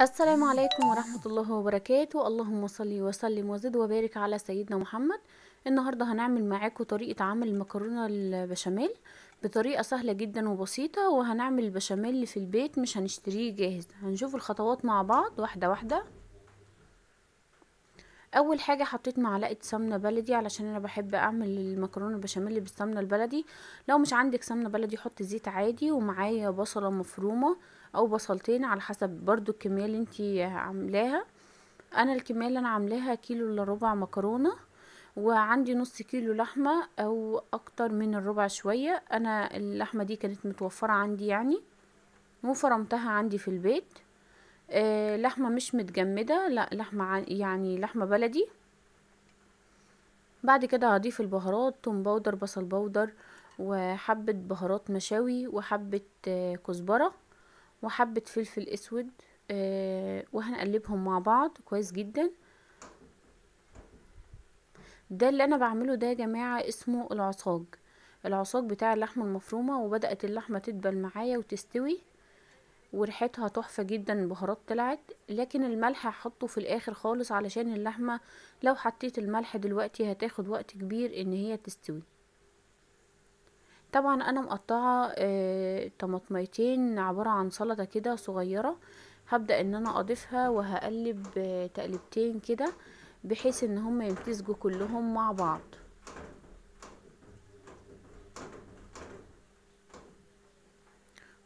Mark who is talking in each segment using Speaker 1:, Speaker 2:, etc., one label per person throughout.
Speaker 1: السلام عليكم ورحمة الله وبركاته اللهم صلي وسلم وزد وبارك على سيدنا محمد النهاردة هنعمل معاكم طريقة عمل المكرونة البشاميل بطريقة سهلة جدا وبسيطة وهنعمل البشاميل في البيت مش هنشتريه جاهز هنشوف الخطوات مع بعض واحدة واحدة اول حاجه حطيت معلقه سمنه بلدي علشان انا بحب اعمل المكرونه البشاميل بالسمنه البلدي لو مش عندك سمنه بلدي حط زيت عادي ومعايا بصله مفرومه او بصلتين على حسب برضو الكميه اللي انت عاملاها انا الكميه اللي انا عاملاها كيلو الا ربع مكرونه وعندي نص كيلو لحمه او اكتر من الربع شويه انا اللحمه دي كانت متوفره عندي يعني وفرمتها عندي في البيت آه لحمه مش متجمده لا لحمه يعني لحمه بلدي بعد كده هضيف البهارات توم باودر بصل باودر وحبه بهارات مشاوي وحبه آه كزبره وحبة فلفل اسود آه وهنقلبهم مع بعض كويس جدا ده اللي انا بعمله ده يا جماعة اسمه العصاج العصاج بتاع اللحمة المفرومة وبدأت اللحمة تدبل معايا وتستوي وريحتها تحفة جدا البهارات طلعت لكن الملح هحطه في الاخر خالص علشان اللحمة لو حطيت الملح دلوقتي هتاخد وقت كبير ان هي تستوي طبعا انا مقطعه آه، طماطميتين عباره عن سلطه كده صغيره هبدا ان انا اضيفها وهقلب آه، تقلبتين كده بحيث ان هم يمتزجوا كلهم مع بعض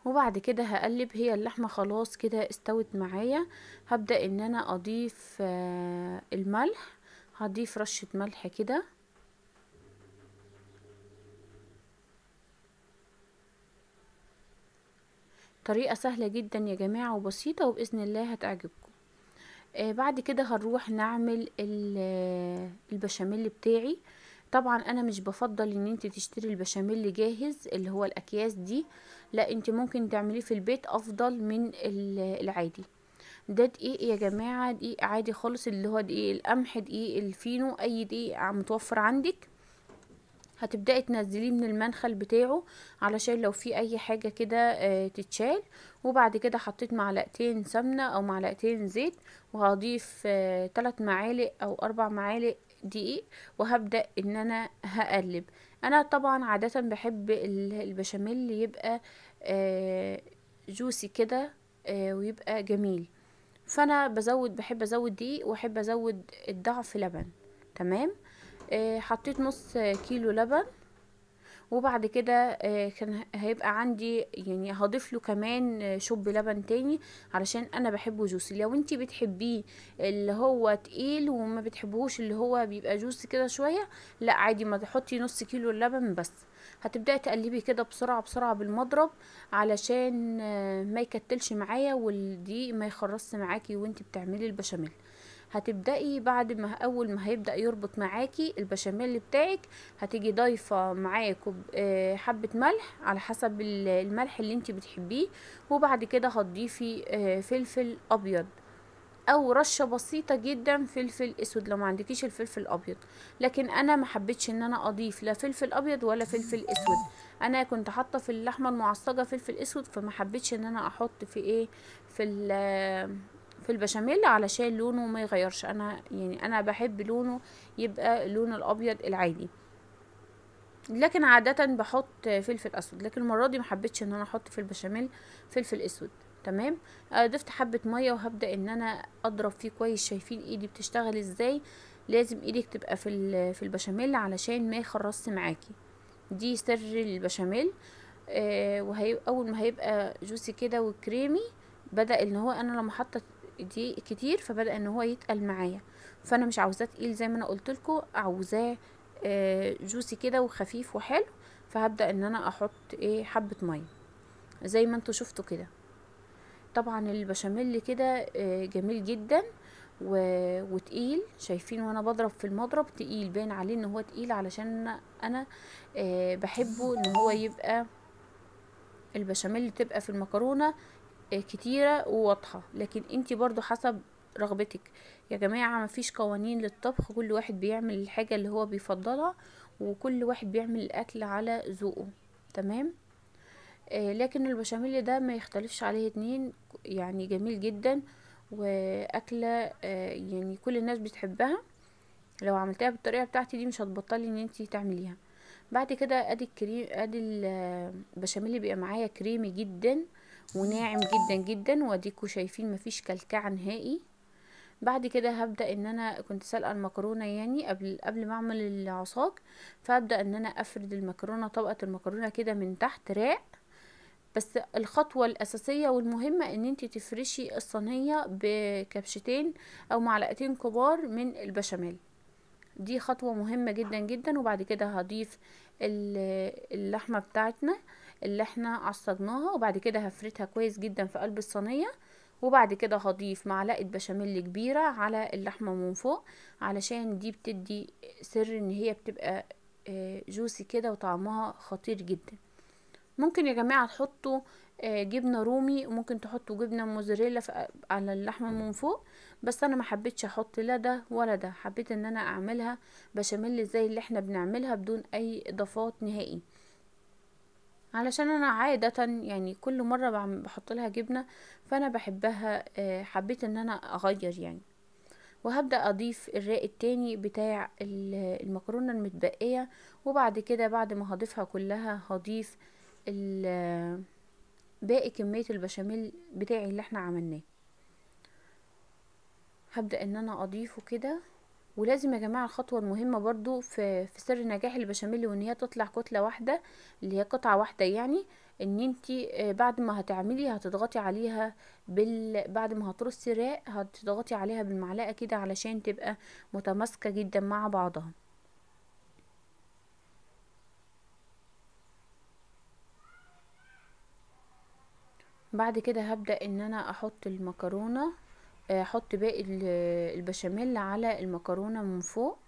Speaker 1: وبعد كده هقلب هي اللحمه خلاص كده استوت معايا هبدا ان انا اضيف آه، الملح هضيف رشه ملح كده طريقة سهلة جدا يا جماعة وبسيطة وبإذن الله هتعجبكم آه بعد كده هنروح نعمل البشاميل بتاعي طبعا انا مش بفضل ان انت تشتري البشاميل جاهز اللي هو الاكياس دي لا انت ممكن تعمليه في البيت افضل من العادي ده دقيق يا جماعة دقيق عادي خالص اللي هو دقيق القمح دقيق الفينو اي دقيق متوفر عندك هتبدأي تنزليه من المنخل بتاعه علشان لو في اي حاجة كده آه، تتشال وبعد كده حطيت معلقتين سمنة او معلقتين زيت وهضيف ثلاث آه، معالق او اربع معالق دقيق وهبدأ ان انا هقلب انا طبعا عادة بحب البشاميل يبقى آه، جوسي كده ويبقى جميل فانا بزود بحب ازود دقيق واحب ازود الضعف لبن تمام آه، حطيت نص كيلو لبن وبعد كده آه، كان هيبقى عندي يعني هضيف له كمان آه، شوب لبن تاني علشان انا بحبه جوسي لو انتي بتحبيه اللي هو تقيل وما بتحبهوش اللي هو بيبقى جوسي كده شويه لا عادي ما تحطي نص كيلو اللبن بس هتبداي تقلبي كده بسرعه بسرعه بالمضرب علشان ما يكتلش معايا والدقيق ما يخرصش معاكي وانتي بتعملي البشاميل هتبدأي بعد ما أول ما هيبدأ يربط معاكي البشاميل بتاعك هتيجي ضايفة معاك آه، حبة ملح على حسب الملح اللي انت بتحبيه وبعد كده هتضيفي آه، فلفل أبيض او رشه بسيطه جدا فلفل اسود لو ما عندكيش الفلفل الابيض لكن انا ما حبيتش ان انا اضيف لا فلفل ابيض ولا فلفل اسود انا كنت حاطه في اللحمه المعصجه فلفل اسود فما حبيتش ان انا احط في ايه في في البشاميل علشان لونه ما يغيرش انا يعني انا بحب لونه يبقى لون الابيض العادي لكن عادة بحط فلفل اسود لكن المرة دي محبتش ان انا احط في البشاميل فلفل اسود تمام آه، ضفت حبة مية وهبدأ ان انا اضرب فيه كويس شايفين ايدي بتشتغل ازاي لازم ايدك تبقى في في البشاميل علشان ما يخرصش معاكي دي سر البشاميل آه وهي اول ما هيبقى جوسي كده وكريمي بدأ ان هو انا لما حطت دي كتير فبدا ان هو يتقل معايا فانا مش عاوزاه تقيل زي ما انا قلت لكم عاوزاه جوسي آه، كده وخفيف وحلو فهبدا ان انا احط ايه حبه ميه زي ما انتوا شفتوا كده طبعا البشاميل كده آه، جميل جدا و... وتقيل شايفين وانا بضرب في المضرب تقيل باين عليه ان هو تقيل علشان انا آه، بحبه ان هو يبقى البشاميل تبقى في المكرونه آه، كتيرة وواضحة لكن انت برضو حسب رغبتك يا جماعة مفيش قوانين للطبخ كل واحد بيعمل الحاجة اللي هو بيفضلها وكل واحد بيعمل الأكل على ذوقه تمام آه، لكن البشاميل ده ما يختلفش عليه اتنين يعني جميل جدا وأكلة آه، يعني كل الناس بتحبها لو عملتها بالطريقة بتاعتي دي مش هتبطلي ان انت تعمليها بعد كده ادي الكريم ادي البشاميل بيبقى معايا كريمي جدا آه وناعم جدا جدا واديكوا شايفين مفيش كلكعه نهائي بعد كده هبدا ان انا كنت سالقه المكرونه يعني قبل قبل ما اعمل العصاج فابدا ان انا افرد المكرونه طبقه المكرونه كده من تحت راق بس الخطوة الأساسية والمهمة إن أنت تفرشي الصينية بكبشتين أو معلقتين كبار من البشاميل دي خطوة مهمة جدا جدا وبعد كده هضيف اللحمة بتاعتنا اللي احنا عصجناها وبعد كده هفردها كويس جدا في قلب الصينيه وبعد كده هضيف معلقه بشاميل كبيره على اللحمه من فوق علشان دي بتدي سر ان هي بتبقى آه، جوسي كده وطعمها خطير جدا ممكن يا جماعه تحطوا آه، جبنه رومي وممكن تحطوا جبنه موزاريلا على اللحمه من فوق بس انا ما حبيتش احط لا ده ولا ده حبيت ان انا اعملها بشاميل زي اللي احنا بنعملها بدون اي اضافات نهائي علشان انا عادة يعني كل مرة بحط لها جبنة فانا بحبها آه، حبيت ان انا اغير يعني وهبدأ اضيف الراق التاني بتاع المكرونة المتبقية وبعد كده بعد ما هضيفها كلها هضيف باقي كمية البشاميل بتاعي اللي احنا عملناه هبدأ ان انا اضيفه كده ولازم يا جماعه الخطوه المهمه برضو في, في سر نجاح البشاميل وان هي تطلع كتله واحده اللي هي قطعه واحده يعني ان انت آه، بعد ما هتعملي هتضغطي عليها بال... بعد ما هترصي راق هتضغطي عليها بالمعلقه كده علشان تبقى متماسكه جدا مع بعضها بعد كده هبدا ان انا احط المكرونه احط باقي البشاميل على المكرونه من فوق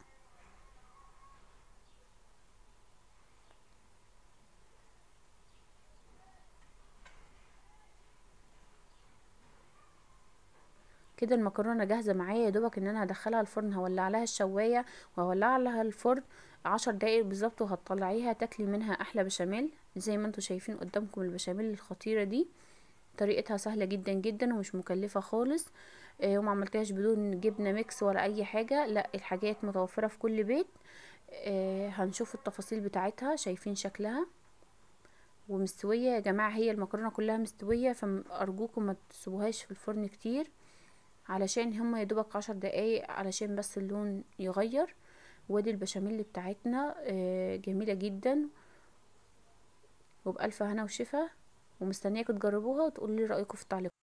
Speaker 1: كده المكرونه جاهزه معايا يا دوبك ان انا هدخلها الفرن هولع لها الشوايه وهولع لها الفرن عشر دقايق بالظبط وهتطلعيها تاكلي منها احلى بشاميل زي ما انتوا شايفين قدامكم البشاميل الخطيره دي طريقتها سهلة جدا جدا ومش مكلفة خالص آه وما عملتهاش بدون جبنة ميكس ولا اي حاجة لا الحاجات متوفرة في كل بيت آه هنشوف التفاصيل بتاعتها شايفين شكلها ومستوية يا جماعة هي المكرونة كلها مستوية فأرجوكم ما تسيبوهاش في الفرن كتير علشان هما يدوبك عشر دقايق علشان بس اللون يغير وادي البشاميل بتاعتنا آه، جميلة جدا وبألف هنا وشفا ومستنياكم تجربوها وتقولوا لي رايكم في التعليقات